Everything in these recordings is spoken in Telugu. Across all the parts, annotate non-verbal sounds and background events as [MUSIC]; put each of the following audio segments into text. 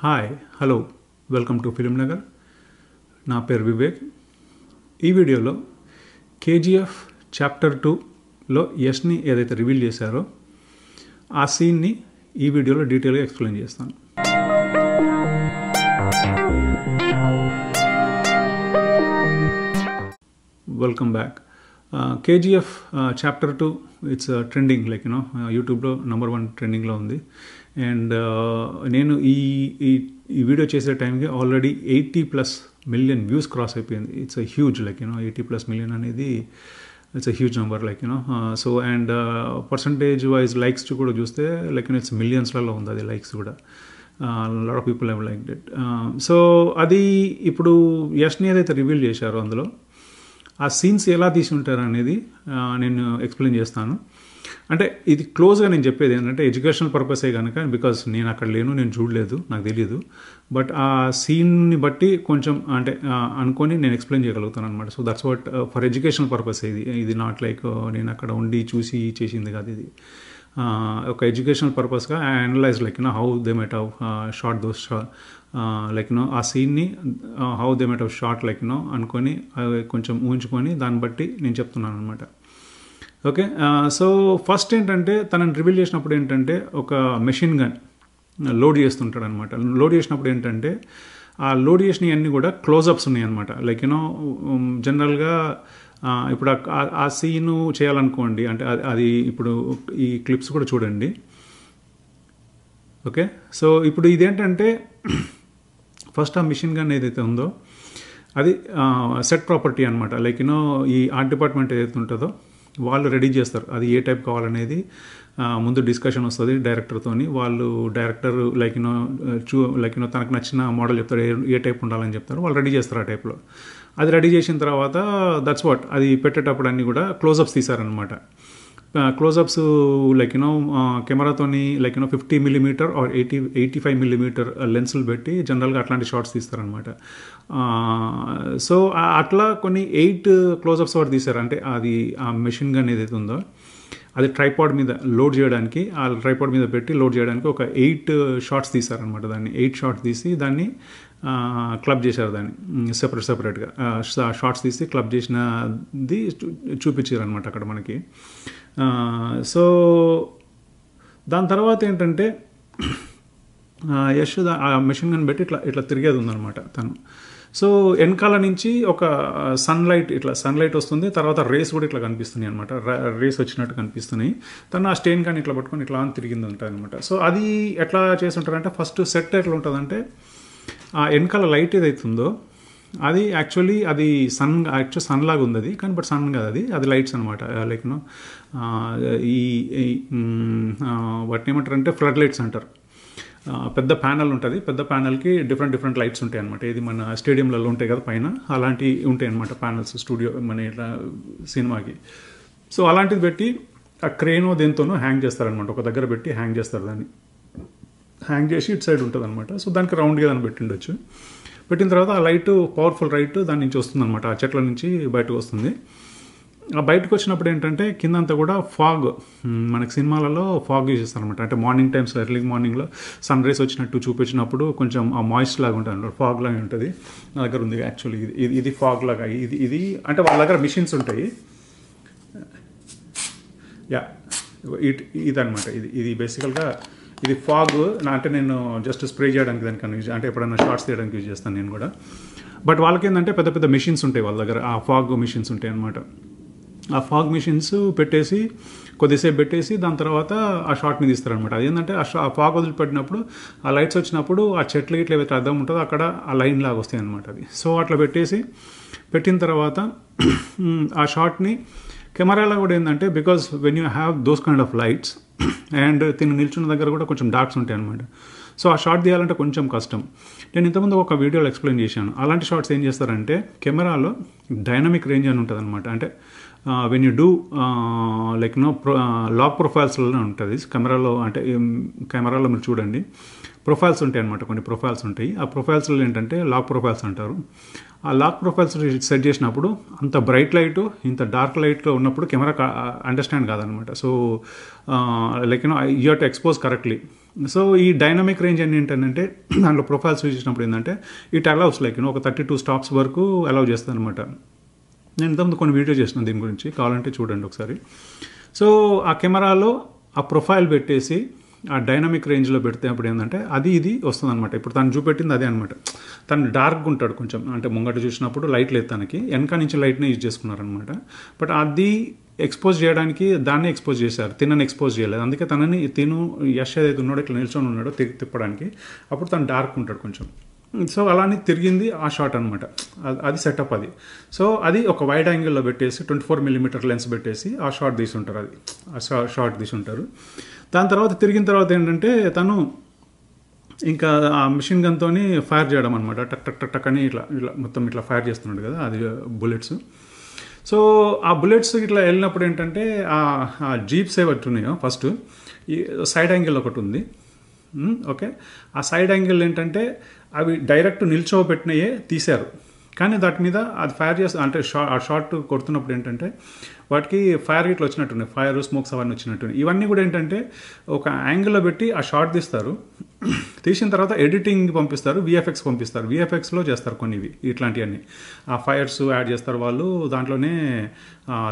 hi hello welcome to Film Nagar నా పేరు వివేక్ ఈ వీడియోలో కేజీఎఫ్ చాప్టర్ టూలో యష్ని ఏదైతే రివీల్ చేశారో ఆ సీన్ని ఈ వీడియోలో డీటెయిల్గా ఎక్స్ప్లెయిన్ చేస్తాను welcome back KGF chapter two it's trending like you know యూట్యూబ్లో నెంబర్ వన్ ట్రెండింగ్లో ఉంది అండ్ uh, నేను ఈ ఈ వీడియో చేసే టైంకి already eighty plus million views cross అయిపోయింది it's a huge like you know eighty plus million అనేది it's a huge number like you know so and percentage wise likes కూడా చూస్తే లైక్ యూనో ఇట్స్ మిలియన్స్లలో ఉంది అది లైక్స్ కూడా lot of people have like that so అది ఇప్పుడు యష్ని ఏదైతే రివీల్ చేశారో అందులో ఆ సీన్స్ ఎలా తీసి ఉంటారు అనేది నేను ఎక్స్ప్లెయిన్ చేస్తాను అంటే ఇది క్లోజ్గా నేను చెప్పేది ఏంటంటే ఎడ్యుకేషనల్ పర్పసే కనుక బికాస్ నేను అక్కడ లేను నేను చూడలేదు నాకు తెలియదు బట్ ఆ సీన్ని బట్టి కొంచెం అంటే అనుకొని నేను ఎక్స్ప్లెయిన్ చేయగలుగుతాను అనమాట so that's what for educational purpose ఇది ఇది నాట్ లైక్ uh, నేను అక్కడ ఉండి చూసి చేసింది కాదు ఇది ఒక ఎడ్యుకేషనల్ పర్పస్గా అనలైజ్ లైక్ నా how they made of shot those like know ఆ సీన్ని how they made shot like know అనుకొని కొంచెం ఊహించుకొని దాన్ని బట్టి నేను చెప్తున్నాను అనమాట ఓకే సో ఫస్ట్ ఏంటంటే తనని రివీల్ చేసినప్పుడు ఏంటంటే ఒక మెషిన్ గన్ లోడ్ చేస్తుంటాడు అనమాట లోడ్ చేసినప్పుడు ఏంటంటే ఆ లోడ్ చేసినవి అన్నీ కూడా క్లోజప్స్ ఉన్నాయి అనమాట లైక్ యూనో జనరల్గా ఇప్పుడు ఆ సీను చేయాలనుకోండి అంటే అది ఇప్పుడు ఈ క్లిప్స్ కూడా చూడండి ఓకే సో ఇప్పుడు ఇదేంటంటే ఫస్ట్ ఆ మిషన్ గన్ ఏదైతే ఉందో అది సెట్ ప్రాపర్టీ అనమాట లైక్ యూనో ఈ ఆర్ట్ డిపార్ట్మెంట్ ఏదైతే ఉంటుందో వాళ్ళు రెడీ చేస్తారు అది ఏ టైప్ కావాలనేది ముందు డిస్కషన్ వస్తుంది డైరెక్టర్తో వాళ్ళు డైరెక్టర్ లైక్ యూనో చూ లైక్ యూనో తనకు నచ్చిన మోడల్ చెప్తారు ఏ ఏ టైప్ ఉండాలని చెప్తారు వాళ్ళు రెడీ చేస్తారు ఆ టైప్లో అది రెడీ చేసిన తర్వాత దట్స్ వాట్ అది పెట్టేటప్పుడు అన్నీ కూడా క్లోజప్స్ తీసారనమాట క్లోజప్స్ లైక్ యూనో కెమెరాతోని like you know fifty millimetre or eighty eighty five millimetre లెన్సులు పెట్టి జనరల్గా అట్లాంటి షార్ట్స్ తీస్తారనమాట సో అట్లా కొన్ని ఎయిట్ క్లోజప్స్ వారు తీశారు అంటే అది ఆ మెషిన్ గన్ ఏదైతే ఉందో అది ట్రైపాడ్ మీద లోడ్ చేయడానికి ఆ ట్రైపాడ్ మీద పెట్టి లోడ్ చేయడానికి ఒక ఎయిట్ షార్ట్స్ తీశారనమాట దాన్ని ఎయిట్ షార్ట్స్ తీసి దాన్ని క్లబ్ చేశారు దాన్ని సెపరేట్ సెపరేట్గా షార్ట్స్ తీసి క్లబ్ చేసినది చూపించారు అనమాట అక్కడ మనకి సో దాని తర్వాత ఏంటంటే యశ్ ఆ మెషిన్ గన్ పెట్టి ఇట్లా ఇట్లా తిరిగేది ఉందనమాట తను సో వెనకాల నుంచి ఒక సన్లైట్ ఇట్లా సన్లైట్ వస్తుంది తర్వాత రేస్ కూడా ఇట్లా కనిపిస్తున్నాయి అనమాట రేస్ వచ్చినట్టు కనిపిస్తున్నాయి తను ఆ స్టేన్ కానీ ఇట్లా పట్టుకొని ఇట్లా అని తిరిగింది ఉంటుంది అనమాట సో అది ఎట్లా చేసి ఉంటారంటే ఫస్ట్ సెట్ ఎట్లా ఉంటుందంటే ఆ వెనకాల లైట్ ఏదైతుందో అది యాక్చువల్లీ అది సన్ యాక్చువల్ సన్ లాగా ఉంది అది కానీ బట్ సన్ కాదు అది అది లైట్స్ అనమాట లైక్ నో ఈ వాటిని ఏమంటారు అంటే ఫ్లడ్ లైట్స్ అంటారు uh, పెద్ద ప్యానల్ ఉంటుంది పెద్ద ప్యానల్కి డిఫరెంట్ డిఫరెంట్ లైట్స్ ఉంటాయి అనమాట ఇది మన స్టేడియంలలో ఉంటాయి కదా పైన అలాంటివి ఉంటాయి అనమాట ప్యానల్స్ స్టూడియో మన ఇట్లా సినిమాకి సో అలాంటిది పెట్టి ఆ క్రేనో దేంతోనో హ్యాంగ్ చేస్తారనమాట ఒక దగ్గర పెట్టి హ్యాంగ్ చేస్తారు దాన్ని హ్యాంగ్ చేసి ఇటు సైడ్ ఉంటుంది అనమాట సో దానికి రౌండ్గా దాన్ని పెట్టిండొచ్చు పెట్టిన తర్వాత ఆ లైట్ పవర్ఫుల్ లైట్ దాని నుంచి అనమాట ఆ చెట్ల నుంచి బయటకు వస్తుంది ఆ బయటకు వచ్చినప్పుడు ఏంటంటే కిందంతా కూడా ఫాగ్ మనకి సినిమాలలో ఫాగ్ యూజ్ చేస్తారనమాట అంటే మార్నింగ్ టైమ్స్ ఎర్లీ మార్నింగ్లో సన్ రైస్ వచ్చినట్టు చూపించినప్పుడు కొంచెం ఆ మాయిస్ట్ లాగా ఉంటుంది అనమాట ఫాగ్ లాగా ఉంటుంది నా దగ్గర ఉంది యాక్చువల్లీ ఇది ఇది ఇది ఫాగ్ లాగా ఇది ఇది అంటే వాళ్ళ దగ్గర మిషన్స్ ఉంటాయి యా ఇట్ ఇది అనమాట ఇది ఇది బేసికల్గా ఇది ఫాగ్ నా అంటే నేను జస్ట్ స్ప్రే చేయడానికి దానికన్నా యూజ్ అంటే ఎప్పుడైనా షార్ట్స్ తీయడానికి యూజ్ చేస్తాను నేను కూడా బట్ వాళ్ళకి ఏంటంటే పెద్ద పెద్ద మిషన్స్ ఉంటాయి వాళ్ళ దగ్గర ఆ ఫాగ్ మిషన్స్ ఉంటాయి అనమాట ఆ ఫాగ్ మిషన్స్ పెట్టేసి కొద్దిసేపు పెట్టేసి దాని తర్వాత ఆ షార్ట్ షార్ట్ని తీస్తారనమాట అదేంటంటే ఆ షా ఫాగ్ వదిలిపెట్టినప్పుడు ఆ లైట్స్ వచ్చినప్పుడు ఆ చెట్లు ఇట్లా ఏవైతే అర్థం ఉంటుందో అక్కడ ఆ లైన్ లాగా వస్తాయి అనమాట అది సో అట్లా పెట్టేసి పెట్టిన తర్వాత [CLEARS THROAT] ఆ షార్ట్ని కెమెరాలో కూడా ఏంటంటే because when you have those kind of lights and తిని నిల్చున్న దగ్గర కూడా కొంచెం డార్క్స్ ఉంటాయి అనమాట సో ఆ షార్ట్ తీయాలంటే కొంచెం కష్టం నేను ఇంతకుముందు ఒక వీడియోలో ఎక్స్ప్లెయిన్ చేశాను అలాంటి షార్ట్స్ ఏం చేస్తారంటే కెమెరాలో డైనమిక్ రేంజ్ అని ఉంటుంది అనమాట అంటే when you do like know pro lock ప్రొఫైల్స్లో ఉంటుంది కెమెరాలో అంటే కెమెరాలో మీరు చూడండి ప్రొఫైల్స్ ఉంటాయి అనమాట కొన్ని ప్రొఫైల్స్ ఉంటాయి ఆ ప్రొఫైల్స్లో ఏంటంటే లాక్ ప్రొఫైల్స్ అంటారు ఆ లాక్ ప్రొఫైల్స్ సెట్ చేసినప్పుడు అంత బ్రైట్ లైట్ ఇంత డార్క్ లైట్లో ఉన్నప్పుడు కెమెరా అండర్స్టాండ్ కాదనమాట so like you know you to expose correctly so ఈ డైనమిక్ రేంజ్ అని ఏంటంటే [CLEARS THROAT] దాంట్లో ప్రొఫైల్స్ చేసినప్పుడు ఏంటంటే ఇట్ అలౌస్ లైక్ ఒక థర్టీ టూ స్టాప్స్ వరకు అలౌ చేస్తుంది అనమాట నేను ఇంతకుముందు కొన్ని వీడియో చేసిన దీని గురించి కావాలంటే చూడండి ఒకసారి సో ఆ కెమెరాలో ఆ ప్రొఫైల్ పెట్టేసి ఆ డైనమిక్ రేంజ్లో పెడితే అప్పుడు ఏంటంటే అది ఇది వస్తుంది అనమాట ఇప్పుడు తను చూపెట్టింది అదే అనమాట తను డార్క్ ఉంటాడు కొంచెం అంటే ముంగట చూసినప్పుడు లైట్ లేదు తనకి వెనక నుంచి లైట్నే యూజ్ చేసుకున్నారనమాట బట్ అది ఎక్స్పోజ్ చేయడానికి దాన్ని ఎక్స్పోజ్ చేశారు తినని ఎక్స్పోజ్ చేయలేదు అందుకే తనని తిను యష్ ఏదైతే ఉన్నాడో ఇట్లా నిల్చొని ఉన్నాడో తిప్పడానికి అప్పుడు తను డార్క్ ఉంటాడు కొంచెం సో అలానే తిరిగింది ఆ షాట్ అనమాట అది సెటప్ అది సో అది ఒక వైడ్ యాంగిల్లో పెట్టేసి ట్వంటీ ఫోర్ మిల్లీమీటర్ లెన్స్ పెట్టేసి ఆ షాట్ తీసుంటారు అది ఆ షాట్ తీసుంటారు దాని తర్వాత తిరిగిన తర్వాత ఏంటంటే తను ఇంకా ఆ మిషన్ గన్తో ఫైర్ చేయడం అనమాట టక్ టక్ టక్ టక్ అని ఇట్లా ఇట్లా మొత్తం ఇట్లా ఫైర్ చేస్తున్నాడు కదా అది బుల్లెట్స్ సో ఆ బుల్లెట్స్ ఇట్లా వెళ్ళినప్పుడు ఏంటంటే ఆ జీప్స్ ఏవట్టి ఉన్నాయో ఫస్ట్ ఈ సైడ్ యాంగిల్ ఒకటి ఉంది ఓకే ఆ సైడ్ యాంగిల్ ఏంటంటే అవి డైరెక్ట్ నిల్చోబెట్టినయే తీశారు కానీ దాటి మీద అది ఫైర్ చేస్తా అంటే షా ఆ షార్ట్ కొడుతున్నప్పుడు ఏంటంటే వాటికి ఫైర్ గిట్లు వచ్చినట్టున్నాయి ఫైర్ స్మోక్స్ అవన్నీ వచ్చినట్టు ఇవన్నీ కూడా ఏంటంటే ఒక యాంగిల్లో పెట్టి ఆ షార్ట్ తీస్తారు తీసిన తర్వాత ఎడిటింగ్ పంపిస్తారు విఎఫ్ఎక్స్ పంపిస్తారు విఎఫ్ఎక్స్లో చేస్తారు కొన్నివి ఇట్లాంటివన్నీ ఆ ఫైర్స్ యాడ్ చేస్తారు వాళ్ళు దాంట్లోనే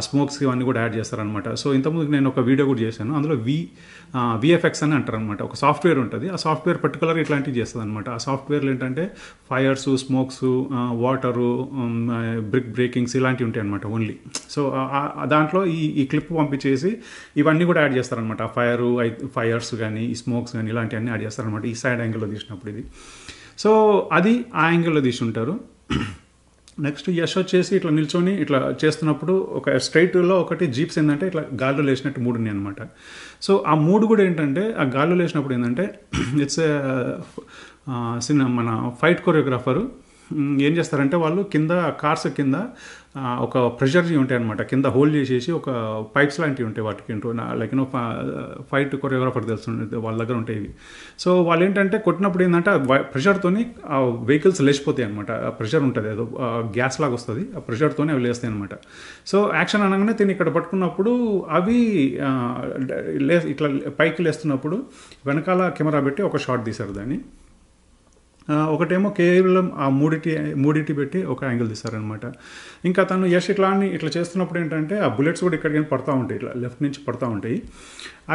స్మోక్స్ ఇవన్నీ కూడా యాడ్ చేస్తారనమాట సో ఇంతకుముందు నేను ఒక వీడియో కూడా చేశాను అందులో వి విఎఫ్ఎక్స్ అని అంటారు అనమాట ఒక సాఫ్ట్వేర్ ఉంటుంది ఆ సాఫ్ట్వేర్ పర్టికులర్ ఇట్లాంటివి చేస్తుంది అనమాట ఆ సాఫ్ట్వేర్లు ఏంటంటే fires smokes water brick breakings ఇలాంటివి ఉంటాయి అనమాట ఓన్లీ సో దాంట్లో ఈ ఈ క్లిప్ పంపించేసి ఇవన్నీ కూడా యాడ్ చేస్తారనమాట ఫైర్ ఫైర్స్ కానీ స్మోక్స్ కానీ ఇలాంటివన్నీ యాడ్ చేస్తారనమాట ఈ సైడ్ యాంగిల్లో తీసినప్పుడు ఇది సో అది ఆ యాంగిల్లో తీసి ఉంటారు నెక్స్ట్ యష్ వచ్చేసి ఇట్లా నిల్చొని ఇట్లా చేస్తున్నప్పుడు ఒక స్ట్రైట్లో ఒకటి జీప్స్ ఏంటంటే ఇట్లా గాల్లో లేచినట్టు మూడు ఉన్నాయి అనమాట సో ఆ మూడు కూడా ఏంటంటే ఆ గాల్లో లేచినప్పుడు ఏంటంటే ఇట్స్ సినిమా మన ఫైట్ కొరియోగ్రాఫరు ఏం చేస్తారంటే వాళ్ళు కింద కార్స్ కింద ఒక ప్రెషర్వి ఉంటాయి అనమాట కింద హోల్డ్ చేసేసి ఒక పైప్స్ లాంటివి ఉంటాయి వాటికి లైక్ నో ఫైట్ కొరియోగ్రాఫర్ తెలుసు వాళ్ళ దగ్గర ఉంటాయి సో వాళ్ళు ఏంటంటే కొట్టినప్పుడు ఏంటంటే ప్రెషర్తోని ఆ వెహికల్స్ లేచిపోతాయి అనమాట ప్రెషర్ ఉంటుంది ఏదో గ్యాస్ లాగా వస్తుంది ఆ ప్రెషర్తోనే అవి లేస్తాయి అనమాట సో యాక్షన్ అనగానే దీన్ని ఇక్కడ పట్టుకున్నప్పుడు అవి లే ఇట్లా పైకి లేస్తున్నప్పుడు వెనకాల కెమెరా పెట్టి ఒక షాట్ తీశారు దాన్ని ఒకటేమో కేవలం ఆ మూడిటి మూడిటి పెట్టి ఒక యాంగిల్ తీశారనమాట ఇంకా తను యష్ ఇట్లా అని ఇట్లా చేస్తున్నప్పుడు ఏంటంటే ఆ బుల్లెట్స్ కూడా ఇక్కడికి పడతా ఉంటాయి ఇట్లా లెఫ్ట్ నుంచి పడతా ఉంటాయి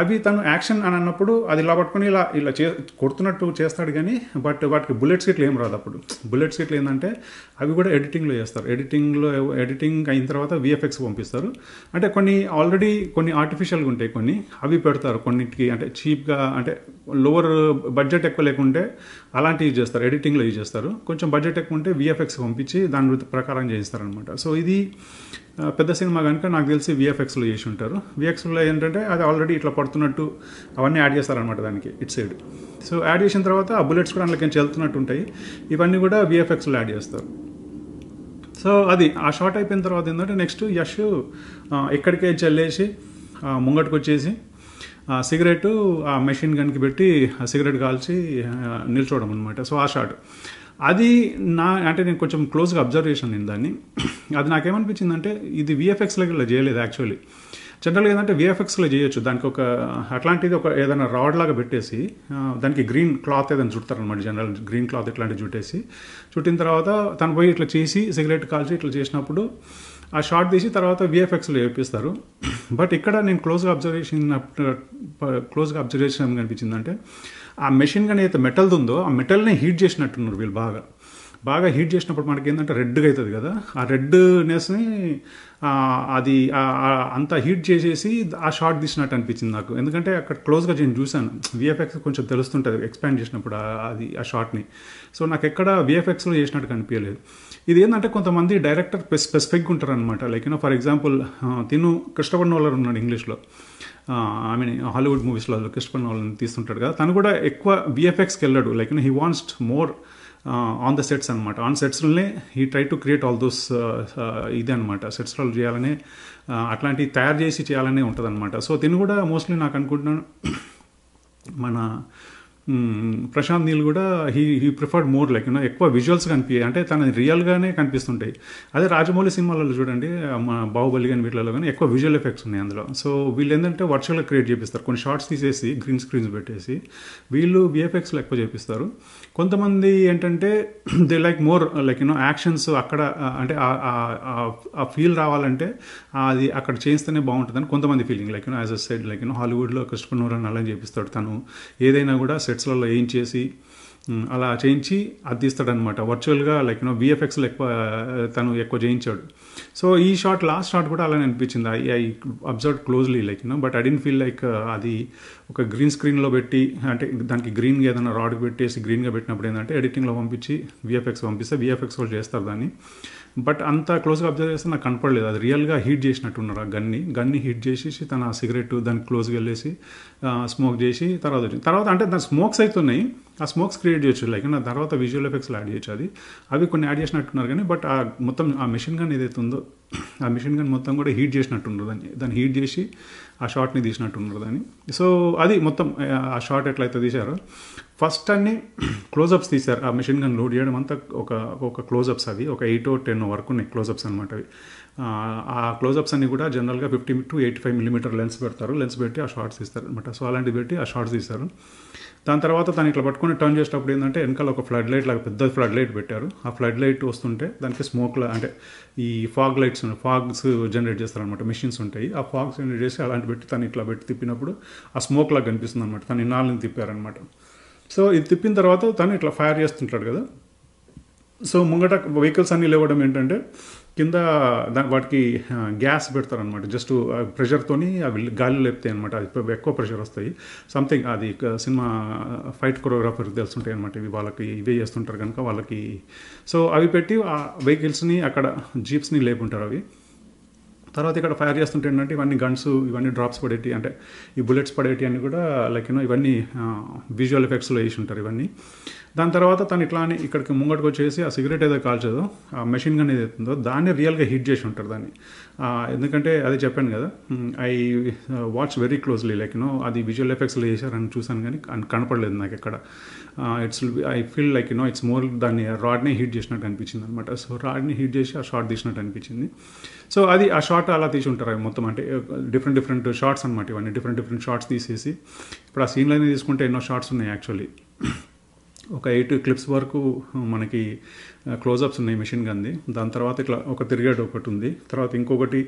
అవి తను యాక్షన్ అని అన్నప్పుడు అది ఇలా పట్టుకుని ఇలా ఇలా చే కొడుతున్నట్టు చేస్తాడు కానీ బట్ వాటికి బుల్లెట్ సీట్లు ఏం రాదు అప్పుడు బుల్లెట్ సీట్లు ఏంటంటే అవి కూడా ఎడిటింగ్లో చేస్తారు ఎడిటింగ్లో ఎడిటింగ్ అయిన తర్వాత విఎఫ్ఎక్స్ పంపిస్తారు అంటే కొన్ని ఆల్రెడీ కొన్ని ఆర్టిఫిషియల్గా ఉంటాయి కొన్ని అవి పెడతారు కొన్నిటికి అంటే చీప్గా అంటే లోవర్ బడ్జెట్ ఎక్కువ లేకుంటే అలాంటివి యూజ్ చేస్తారు ఎడిటింగ్లో యూజ్ చేస్తారు కొంచెం బడ్జెట్ ఎక్కువ ఉంటే విఎఫ్ఎక్స్ పంపించి దాని ప్రకారం చేయిస్తారనమాట సో ఇది పెద్ద సినిమా కనుక నాకు తెలిసి విఎఫ్ఎక్స్లో చేసి ఉంటారు విఎక్స్లో ఏంటంటే అది ఆల్రెడీ ఇట్లా పడుతున్నట్టు అవన్నీ యాడ్ చేస్తారనమాట దానికి ఇట్ సైడ్ సో యాడ్ చేసిన తర్వాత ఆ బుల్లెట్స్ కూడా అందులోకి వెళ్తున్నట్టు ఉంటాయి ఇవన్నీ కూడా విఎఫ్ఎక్స్లో యాడ్ చేస్తారు సో అది ఆ షార్ట్ అయిపోయిన తర్వాత ఏంటంటే నెక్స్ట్ యష్ ఎక్కడికే చల్లేసి ముంగటికి వచ్చేసి ఆ సిగరెట్ ఆ మెషిన్ గన్కి పెట్టి ఆ సిగరెట్ కాల్చి నిల్చోవడం అనమాట సో ఆ షాట్ అది నా అంటే నేను కొంచెం క్లోజ్గా అబ్జర్వ్ చేశాను నేను దాన్ని అది అంటే ఇది విఎఫ్ఎక్స్ ఇలా చేయలేదు యాక్చువల్లీ జనరల్గా ఏంటంటే విఎఫ్ఎక్స్లో చేయొచ్చు దానికి ఒక అట్లాంటిది ఒక ఏదైనా రాడ్ లాగా పెట్టేసి దానికి గ్రీన్ క్లాత్ ఏదైనా చుట్టారు అనమాట జనరల్ గ్రీన్ క్లాత్ ఇట్లాంటివి చుట్టేసి చుట్టిన తర్వాత తను పోయి ఇట్లా చేసి సిగరెట్ కాల్చి ఇట్లా చేసినప్పుడు ఆ షార్ట్ తీసి తర్వాత విఎఫ్ఎక్స్లో చేపిస్తారు బట్ ఇక్కడ నేను క్లోజ్గా అబ్జర్వేషన్ క్లోజ్గా అబ్జర్వేషన్ చేసిన కనిపించిందంటే ఆ మెషిన్ కానీ అయితే మెటల్ది ఉందో ఆ మెటల్నే హీట్ చేసినట్టున్నారు వీళ్ళు బాగా బాగా హీట్ చేసినప్పుడు మనకి ఏంటంటే రెడ్గా అవుతుంది కదా ఆ రెడ్నెస్ని అది అంతా హీట్ చేసేసి ఆ షార్ట్ తీసినట్టు అనిపించింది నాకు ఎందుకంటే అక్కడ క్లోజ్గా నేను చూశాను విఎఫ్ఎక్స్ కొంచెం తెలుస్తుంటుంది ఎక్స్పాండ్ చేసినప్పుడు అది ఆ షార్ట్ని సో నాకు ఎక్కడ విఎఫ్ఎక్స్లో చేసినట్టు కనిపించలేదు ఇది ఏంటంటే కొంతమంది డైరెక్టర్ స్పెసిఫిక్గా ఉంటారనమాట లైక్ యూనో ఫర్ ఎగ్జాంపుల్ తిను కృష్ణపడిన వాళ్ళు ఉన్నాడు ఇంగ్లీష్లో ఐ మీన్ హాలీవుడ్ మూవీస్లో లోకేష్ వాళ్ళని తీస్తుంటాడు కదా తను కూడా ఎక్కువ విఎఫ్ఎక్స్కి వెళ్ళాడు like he wants more on the sets అనమాట ఆన్ సెట్స్లోనే ఈ try to create all those ఇది అనమాట సెట్స్లో చేయాలనే అట్లాంటివి తయారు చేసి చేయాలనే ఉంటుంది అనమాట సో దీన్ని కూడా మోస్ట్లీ నాకు అనుకుంటున్నాను మన ప్రశాంత్ నీల్ కూడా he he preferred more like you know ఎక్కువ విజువల్స్ కనిపి అంటే తన రియల్గానే కనిపిస్తుంటాయి అదే రాజమౌళి సినిమాలలో చూడండి మా బాహుబలి కానీ వీటిలో కానీ ఎక్కువ విజువల్ ఎఫెక్ట్స్ ఉన్నాయి అందులో సో వీళ్ళు ఏంటంటే వర్చువల్గా క్రియేట్ చేపిస్తారు కొన్ని షార్ట్స్ తీసేసి గ్రీన్ స్క్రీన్స్ పెట్టేసి వీళ్ళు విఎఫ్ఎక్స్లో ఎక్కువ చేపిస్తారు కొంతమంది ఏంటంటే they like more like you know actions అక్కడ అంటే ఆ ఫీల్ రావాలంటే అది అక్కడ చేస్తేనే బాగుంటుందని కొంతమంది feeling like you know as a side like you know హాలీవుడ్లో కృష్ణ నూరన్ అలా చేపిస్తాడు తను ఏదైనా కూడా సెట్ ఏం వేయించేసి అలా చేయించి అది వర్చువల్గా లైక్ నో విఎఫ్ఎక్స్లో ఎక్కువ తను ఎక్కువ చేయించాడు సో ఈ షాట్ లాస్ట్ షాట్ కూడా అలానే అనిపించింది I I observe closely like you know but I didn't feel like అది ఒక గ్రీన్ స్క్రీన్లో పెట్టి అంటే దానికి గ్రీన్గా ఏదైనా రాడ్ పెట్టేసి గ్రీన్గా పెట్టినప్పుడు ఏంటంటే ఎడిటింగ్లో పంపించి విఎఫ్ఎక్స్ పంపిస్తే విఎఫ్ఎక్స్ వాళ్ళు చేస్తారు దాన్ని బట్ అంత క్లోజ్గా అబ్జర్వ్ చేస్తే నాకు కనపడలేదు అది రియల్గా హీట్ ఉన్నారు ఆ గన్ని గన్ని హీట్ చేసేసి తన సిగరెట్ దాన్ని క్లోజ్గా వెళ్ళేసి స్మోక్ చేసి తర్వాత వచ్చింది తర్వాత అంటే దాని స్మోక్స్ అవుతున్నాయి ఆ స్మోక్స్ క్రియేట్ చేయొచ్చు లైక్ నా తర్వాత విజువల్ ఎఫెక్ట్స్లో యాడ్ చేయొచ్చు అది అవి కొన్ని యాడ్ చేసినట్టున్నారు కానీ బట్ ఆ మొత్తం ఆ మిషన్ గన్ ఏదైతే ఉందో ఆ మిషన్ గన్ మొత్తం కూడా హీట్ చేసినట్టున్నారు దాన్ని దాన్ని హీట్ చేసి ఆ షార్ట్ని తీసినట్టున్నారు దాన్ని సో అది మొత్తం ఆ షార్ట్ ఎట్లయితే తీశారో ఫస్ట్ అన్ని క్లోజప్స్ తీశారు ఆ మెషిన్ గన్ లోడ్ చేయడం అంతా ఒక ఒక క్లోజప్స్ అవి ఒక ఎయిట్ ఓ టెన్ వరకు ఉన్నాయి క్లోజప్స్ అనమాట అవి ఆ క్లోజప్స్ అన్ని కూడా జనరల్గా fifty to eighty five millimetre lens పెడతారు లెన్స్ పెట్టి ఆ షార్ట్స్ తీస్తారు అనమాట సో అలాంటివి పెట్టి ఆ షార్ట్స్ తీస్తారు దాని తర్వాత తను ఇట్లా పట్టుకుని టర్న్ చేసేటప్పుడు ఏంటంటే వెనకాల ఒక ఫ్లడ్ లైట్ లాగా పెద్ద ఫ్లడ్ లైట్ పెట్టారు ఆ ఫ్లడ్ లైట్ వస్తుంటే దానికి స్మోక్ అంటే ఈ ఫాగ్ లైట్స్ ఫాగ్స్ జనరేట్ చేస్తారనమాట మిషన్స్ ఉంటాయి ఆ ఫాగ్స్ జనరేట్ చేసి అలాంటి పెట్టి తను ఇట్లా పెట్టి తిప్పినప్పుడు ఆ స్మోక్ లాగా కనిపిస్తుంది అనమాట తను ఇన్నాళ్ళని తిప్పారనమాట సో ఇది తిప్పిన తర్వాత తను ఇట్లా ఫైర్ చేస్తుంటాడు కదా సో ముంగట వెహికల్స్ అన్నీ లేవడం ఏంటంటే కింద వాటికి గ్యాస్ పెడతారనమాట జస్ట్ ప్రెషర్తోని అవి గాలిలో లేపుతాయి అనమాట అది ఎక్కువ ప్రెషర్ వస్తాయి సంథింగ్ అది సినిమా ఫైట్ కొరియోగ్రాఫర్ తెలుసుంటాయి అనమాట ఇవి వాళ్ళకి ఇవే చేస్తుంటారు కనుక వాళ్ళకి సో అవి పెట్టి ఆ వెహికల్స్ని అక్కడ జీప్స్ని లేపుంటారు అవి తర్వాత ఇక్కడ ఫైర్ చేస్తుంటే ఏంటంటే ఇవన్నీ గన్స్ ఇవన్నీ డ్రాప్స్ పడేటి అంటే ఈ బుల్లెట్స్ పడేటి అన్నీ కూడా లైక్ యూనో ఇవన్నీ విజువల్ ఎఫెక్ట్స్లో వేసి ఉంటారు ఇవన్నీ దాని తర్వాత తను ఇట్లా అని ఇక్కడికి ముంగటికి వచ్చేసి ఆ సిగరెట్ ఏదో కాల్చదో ఆ మెషిన్ గన్ ఏదైతుందో దాన్ని రియల్గా హిట్ చేసి ఉంటారు దాన్ని ఎందుకంటే అది చెప్పాను కదా I watch very closely like you know అది విజువల్ ఎఫెక్ట్స్లో చేశారని చూశాను కానీ కనపడలేదు నాకు ఎక్కడ it's I feel like you know it's more దాన్ని రాడ్ని హిట్ చేసినట్టు అనిపించింది అనమాట సో రాడ్ని హిట్ చేసి ఆ షార్ట్ తీసినట్టు అనిపించింది సో అది ఆ షార్ట్ అలా తీసి ఉంటారు అవి మొత్తం అంటే డిఫరెంట్ డిఫరెంట్ షార్ట్స్ అనమాట ఇవన్నీ డిఫరెంట్ డిఫరెంట్ షార్ట్స్ తీసేసి ఇప్పుడు ఆ సీన్లోనే తీసుకుంటే ఎన్నో షార్ట్స్ ఉన్నాయి యాక్చువల్లీ ఒక ఎయిట్ క్లిప్స్ వరకు మనకి క్లోజప్స్ ఉన్నాయి మిషన్ గన్ది దాని తర్వాత ఇట్లా ఒక తిరిగేట్ ఒకటి ఉంది తర్వాత ఇంకొకటి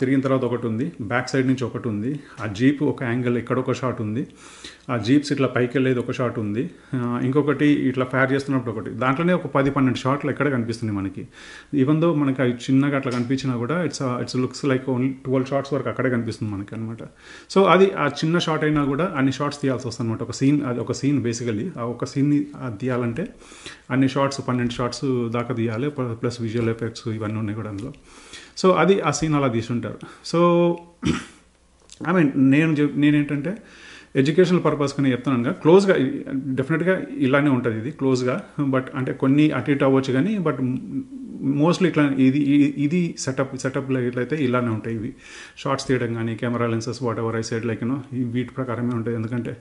తిరిగిన తర్వాత ఒకటి ఉంది బ్యాక్ సైడ్ నుంచి ఒకటి ఉంది ఆ జీప్ ఒక యాంగిల్ ఇక్కడ ఒక షాట్ ఉంది ఆ జీప్స్ ఇట్లా పైకి వెళ్ళేది ఒక షాట్ ఉంది ఇంకొకటి ఇట్లా ఫైర్ చేస్తున్నప్పుడు ఒకటి దాంట్లోనే ఒక పది పన్నెండు షాట్లు ఎక్కడ కనిపిస్తుంది మనకి ఈవెన్ దో మనకి అవి చిన్నగా అట్లా కనిపించినా కూడా it's it's looks like only twelve shots వరకు అక్కడే కనిపిస్తుంది మనకి అనమాట సో అది ఆ చిన్న షాట్ అయినా కూడా అన్ని షార్ట్స్ తీయాల్సి వస్తుంది అనమాట ఒక సీన్ అది ఒక సీన్ బేసికలీ ఆ ఒక సీన్ని తీయాలంటే అన్ని షార్ట్స్ పన్నెండు షార్ట్స్ షార్ట్స్ దాకా తీయాలి ప్లస్ విజువల్ ఎఫెక్ట్స్ ఇవన్నీ ఉన్నాయి కూడా అందులో సో అది ఆ సీన్ అలా తీసుంటారు సో ఐ [CLEARS THROAT] మీన్ నేను నేనేంటంటే ఎడ్యుకేషనల్ పర్పస్ కానీ చెప్తున్నాను కదా క్లోజ్గా డెఫినెట్గా ఇలానే ఉంటుంది ఇది క్లోజ్గా బట్ అంటే కొన్ని అటు ఇటు అవ్వచ్చు కానీ బట్ మోస్ట్లీ ఇట్లా ఇది ఇది సెటప్ సెటప్లో ఎట్లయితే ఇలానే ఉంటాయి ఇవి షార్ట్స్ తీయడం కానీ camera lenses what I said like you know వీటి ప్రకారమే ఉంటాయి ఎందుకంటే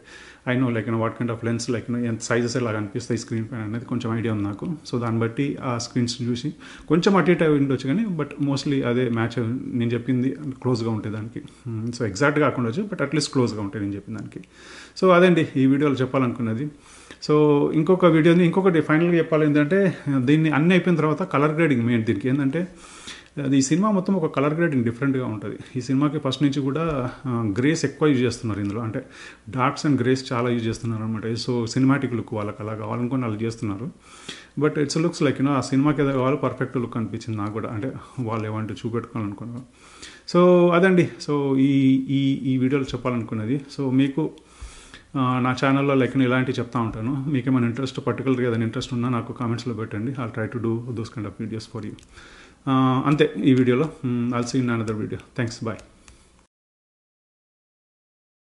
I know like what kind of lens like ఎంత సైజెస్ ఎలా కనిపిస్తాయి స్క్రీన్ పైన అనేది కొంచెం ఐడియా ఉంది నాకు సో దాన్ని బట్టి ఆ స్క్రీన్స్ చూసి కొంచెం అటు ఇటు ఉండొచ్చు కానీ బట్ మోస్ట్లీ అదే మ్యాచ్ నేను చెప్పింది క్లోజ్గా ఉంటాయి దానికి సో hmm, ఎగ్జాక్ట్ కాకుండా బట్ అట్లీస్ట్ క్లోజ్గా ఉంటాయి నేను చెప్పిన దానికి సో అదండి ఈ వీడియోలో చెప్పాలనుకున్నది సో ఇంకొక వీడియోని ఇంకొకటి ఫైనల్గా చెప్పాలి ఏంటంటే దీన్ని అన్నీ అయిపోయిన తర్వాత కలర్ గ్రేడింగ్ మెయిన్ దీనికి ఏంటంటే ఈ సినిమా మొత్తం ఒక కలర్ గ్రేడింగ్ డిఫరెంట్గా ఉంటుంది ఈ సినిమాకి ఫస్ట్ నుంచి కూడా గ్రేస్ ఎక్కువ యూజ్ చేస్తున్నారు ఇందులో అంటే డార్క్స్ అండ్ గ్రేస్ చాలా యూజ్ చేస్తున్నారు అనమాట సో సినిమాటిక్ లుక్ వాళ్ళకి అలా కావాలనుకుని వాళ్ళు చేస్తున్నారు but it's looks like you know ఆ సినిమాకి ఏదో కావాలో పర్ఫెక్ట్ లుక్ అనిపించింది నాకు కూడా అంటే వాళ్ళు ఏమంటే చూపెట్టుకోవాలనుకున్నారు సో అదండి సో ఈ ఈ ఈ వీడియోలో చెప్పాలనుకున్నది సో మీకు నా ఛానల్లో లైక్ నేను ఇలాంటివి చెప్తా ఉంటాను మీకు ఏమైనా ఇంట్రెస్ట్ పర్టికులర్గా ఏదైనా ఇంట్రెస్ట్ ఉన్నా నాకు కామెంట్స్లో పెట్టండి I'll try to do those kind of videos for you అంతే ఈ వీడియోలో I'll see in another video thanks bye